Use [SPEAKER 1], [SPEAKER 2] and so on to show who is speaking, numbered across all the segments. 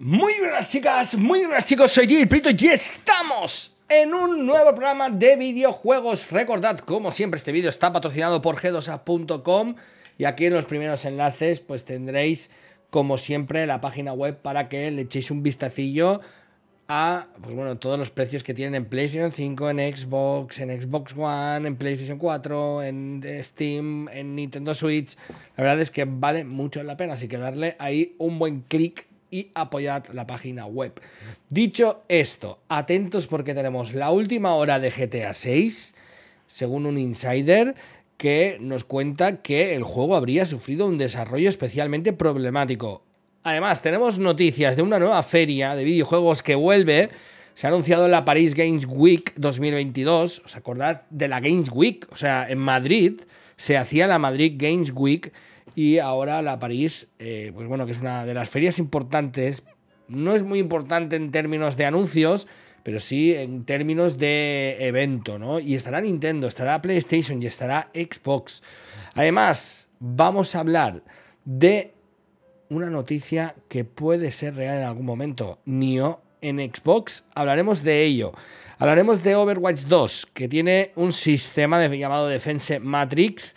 [SPEAKER 1] Muy buenas chicas, muy buenas chicos, soy Gil Prito y estamos en un nuevo programa de videojuegos. Recordad, como siempre, este vídeo está patrocinado por g2a.com y aquí en los primeros enlaces pues tendréis, como siempre, la página web para que le echéis un vistacillo a pues bueno, todos los precios que tienen en PlayStation 5, en Xbox, en Xbox One, en PlayStation 4, en Steam, en Nintendo Switch. La verdad es que vale mucho la pena, así que darle ahí un buen clic y apoyad la página web. Dicho esto, atentos porque tenemos la última hora de GTA 6, según un insider que nos cuenta que el juego habría sufrido un desarrollo especialmente problemático. Además, tenemos noticias de una nueva feria de videojuegos que vuelve. Se ha anunciado en la Paris Games Week 2022. ¿Os acordad de la Games Week? O sea, en Madrid se hacía la Madrid Games Week y ahora la París, eh, pues bueno, que es una de las ferias importantes. No es muy importante en términos de anuncios, pero sí en términos de evento, ¿no? Y estará Nintendo, estará PlayStation y estará Xbox. Además, vamos a hablar de una noticia que puede ser real en algún momento. Nio en Xbox, hablaremos de ello. Hablaremos de Overwatch 2, que tiene un sistema llamado Defense Matrix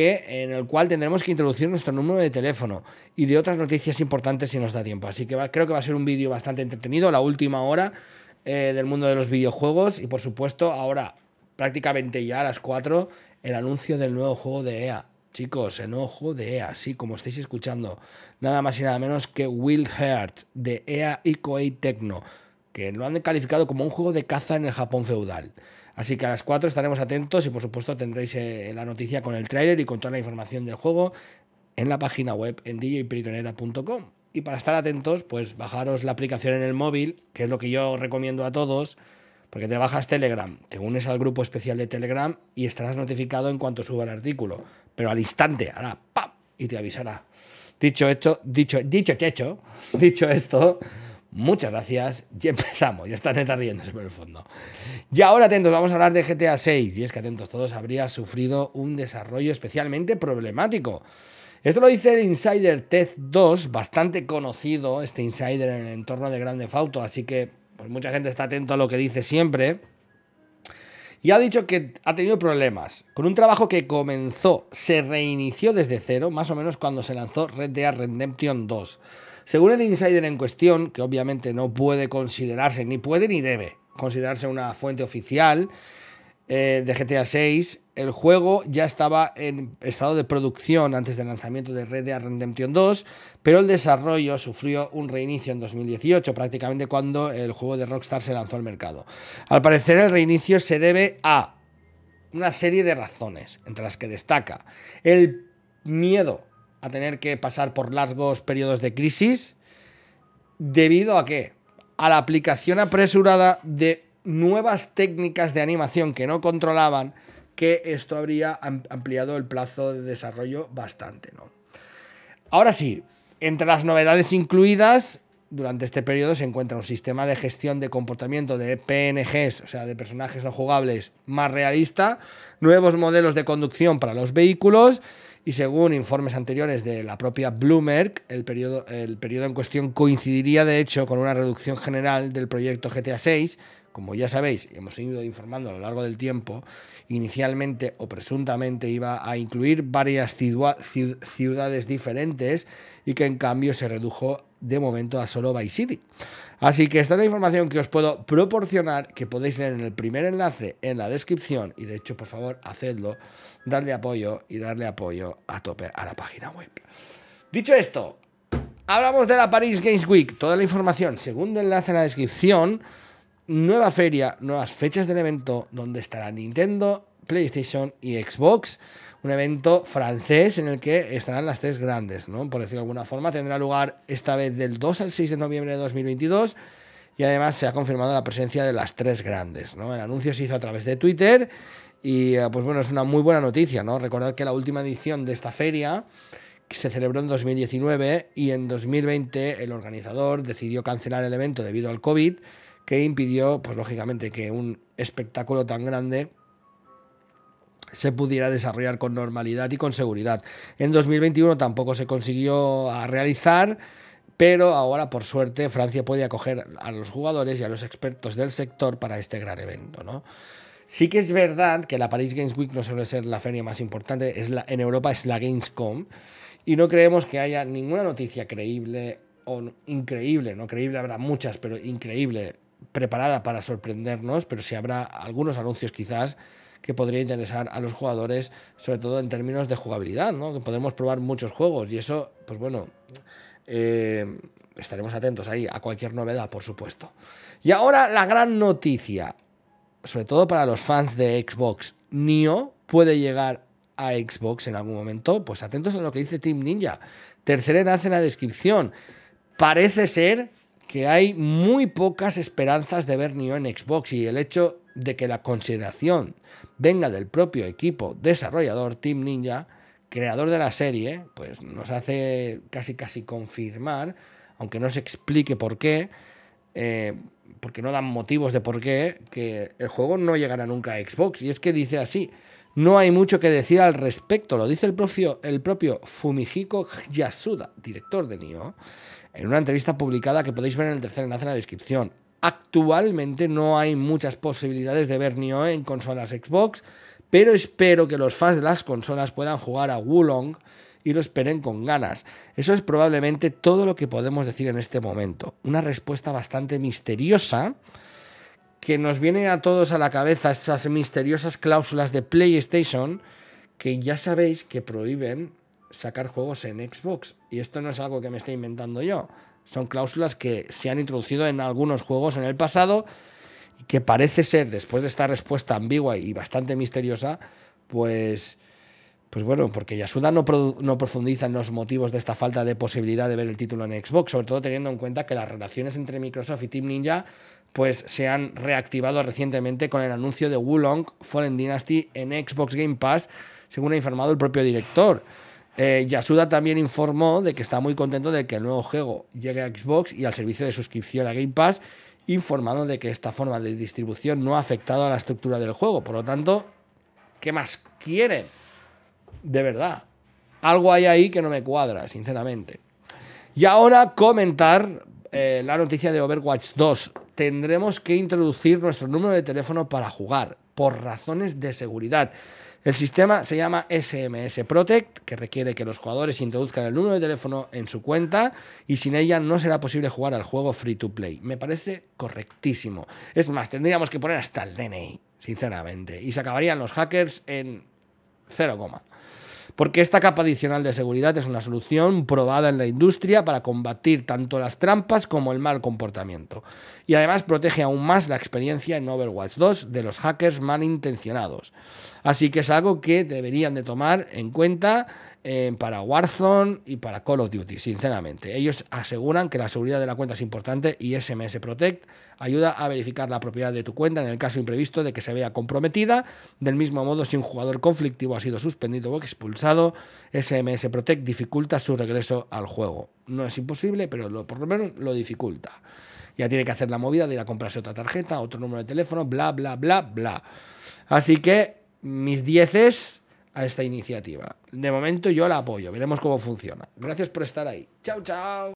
[SPEAKER 1] en el cual tendremos que introducir nuestro número de teléfono y de otras noticias importantes si nos da tiempo. Así que creo que va a ser un vídeo bastante entretenido, la última hora eh, del mundo de los videojuegos y por supuesto ahora prácticamente ya a las 4 el anuncio del nuevo juego de EA. Chicos, el nuevo juego de EA, sí, como estáis escuchando, nada más y nada menos que Wild Hearts de EA y Tecno, que lo han calificado como un juego de caza en el Japón feudal. Así que a las 4 estaremos atentos y por supuesto tendréis eh, la noticia con el tráiler y con toda la información del juego en la página web en djperitoneta.com. Y para estar atentos, pues bajaros la aplicación en el móvil, que es lo que yo recomiendo a todos, porque te bajas Telegram, te unes al grupo especial de Telegram y estarás notificado en cuanto suba el artículo. Pero al instante hará ¡pam! y te avisará. Dicho hecho, dicho, dicho dicho, dicho esto, Muchas gracias y empezamos. Ya está neta riéndose por el fondo. Y ahora atentos, vamos a hablar de GTA 6. Y es que atentos, todos habría sufrido un desarrollo especialmente problemático. Esto lo dice el Insider Tez 2, bastante conocido, este Insider en el entorno de Grande Fauto, así que pues, mucha gente está atento a lo que dice siempre. Y ha dicho que ha tenido problemas con un trabajo que comenzó, se reinició desde cero, más o menos cuando se lanzó Red Dead Redemption 2. Según el insider en cuestión, que obviamente no puede considerarse, ni puede ni debe considerarse una fuente oficial eh, de GTA VI, el juego ya estaba en estado de producción antes del lanzamiento de Red Dead Redemption 2, pero el desarrollo sufrió un reinicio en 2018, prácticamente cuando el juego de Rockstar se lanzó al mercado. Al parecer el reinicio se debe a una serie de razones, entre las que destaca el miedo a tener que pasar por largos periodos de crisis. ¿Debido a que A la aplicación apresurada de nuevas técnicas de animación que no controlaban, que esto habría ampliado el plazo de desarrollo bastante, ¿no? Ahora sí, entre las novedades incluidas, durante este periodo se encuentra un sistema de gestión de comportamiento de PNGs, o sea, de personajes no jugables, más realista, nuevos modelos de conducción para los vehículos y según informes anteriores de la propia Bloomberg, el periodo, el periodo en cuestión coincidiría de hecho con una reducción general del proyecto GTA VI, como ya sabéis, hemos ido informando a lo largo del tiempo, inicialmente o presuntamente iba a incluir varias ciudades diferentes y que en cambio se redujo de momento a solo Vice City. Así que esta es la información que os puedo proporcionar, que podéis leer en el primer enlace en la descripción. Y de hecho, por favor, hacedlo, darle apoyo y darle apoyo a tope a la página web. Dicho esto, hablamos de la Paris Games Week. Toda la información, segundo enlace en la descripción. Nueva feria, nuevas fechas del evento, donde estará Nintendo, PlayStation y Xbox. Un evento francés en el que estarán las tres grandes, ¿no? Por decirlo de alguna forma, tendrá lugar esta vez del 2 al 6 de noviembre de 2022 y además se ha confirmado la presencia de las tres grandes. ¿no? El anuncio se hizo a través de Twitter y eh, pues bueno, es una muy buena noticia. ¿no? Recordad que la última edición de esta feria se celebró en 2019 y en 2020 el organizador decidió cancelar el evento debido al COVID que impidió, pues lógicamente, que un espectáculo tan grande se pudiera desarrollar con normalidad y con seguridad. En 2021 tampoco se consiguió realizar, pero ahora por suerte Francia puede acoger a los jugadores y a los expertos del sector para este gran evento, ¿no? Sí que es verdad que la Paris Games Week no suele ser la feria más importante, es la, en Europa es la Gamescom y no creemos que haya ninguna noticia creíble o increíble, no creíble habrá muchas, pero increíble preparada para sorprendernos, pero si habrá algunos anuncios quizás que podría interesar a los jugadores, sobre todo en términos de jugabilidad, ¿no? Que podremos probar muchos juegos y eso, pues bueno, eh, estaremos atentos ahí a cualquier novedad, por supuesto. Y ahora la gran noticia, sobre todo para los fans de Xbox, Neo puede llegar a Xbox en algún momento, pues atentos a lo que dice Team Ninja. Tercer enlace en la descripción. Parece ser que hay muy pocas esperanzas de ver Nioh en Xbox y el hecho de que la consideración venga del propio equipo desarrollador Team Ninja, creador de la serie, pues nos hace casi casi confirmar, aunque no se explique por qué, eh, porque no dan motivos de por qué, que el juego no llegará nunca a Xbox. Y es que dice así, no hay mucho que decir al respecto, lo dice el propio, el propio Fumihiko Yasuda, director de Nioh, en una entrevista publicada que podéis ver en el tercer enlace en la descripción. Actualmente no hay muchas posibilidades de ver Nioh en consolas Xbox, pero espero que los fans de las consolas puedan jugar a Wulong y lo esperen con ganas. Eso es probablemente todo lo que podemos decir en este momento. Una respuesta bastante misteriosa que nos viene a todos a la cabeza esas misteriosas cláusulas de PlayStation que ya sabéis que prohíben sacar juegos en Xbox. Y esto no es algo que me esté inventando yo. Son cláusulas que se han introducido en algunos juegos en el pasado y que parece ser, después de esta respuesta ambigua y bastante misteriosa, pues, pues bueno, porque Yasuda no, no profundiza en los motivos de esta falta de posibilidad de ver el título en Xbox, sobre todo teniendo en cuenta que las relaciones entre Microsoft y Team Ninja pues se han reactivado recientemente con el anuncio de Wulong Fallen Dynasty en Xbox Game Pass, según ha informado el propio director. Eh, Yasuda también informó de que está muy contento de que el nuevo juego llegue a Xbox y al servicio de suscripción a Game Pass, informando de que esta forma de distribución no ha afectado a la estructura del juego. Por lo tanto, ¿qué más quieren? De verdad. Algo hay ahí que no me cuadra, sinceramente. Y ahora comentar eh, la noticia de Overwatch 2. Tendremos que introducir nuestro número de teléfono para jugar por razones de seguridad. El sistema se llama SMS Protect, que requiere que los jugadores introduzcan el número de teléfono en su cuenta y sin ella no será posible jugar al juego free to play. Me parece correctísimo. Es más, tendríamos que poner hasta el DNI, sinceramente. Y se acabarían los hackers en cero porque esta capa adicional de seguridad es una solución probada en la industria para combatir tanto las trampas como el mal comportamiento. Y además protege aún más la experiencia en Overwatch 2 de los hackers malintencionados. Así que es algo que deberían de tomar en cuenta eh, para Warzone y para Call of Duty, sinceramente. Ellos aseguran que la seguridad de la cuenta es importante y SMS Protect ayuda a verificar la propiedad de tu cuenta en el caso imprevisto de que se vea comprometida. Del mismo modo, si un jugador conflictivo ha sido suspendido o expulsado, SMS Protect dificulta su regreso al juego. No es imposible, pero por lo menos lo dificulta. Ya tiene que hacer la movida de ir a comprarse otra tarjeta, otro número de teléfono, bla, bla, bla, bla. Así que mis 10 es a esta iniciativa. De momento yo la apoyo, veremos cómo funciona. Gracias por estar ahí. Chao, chao.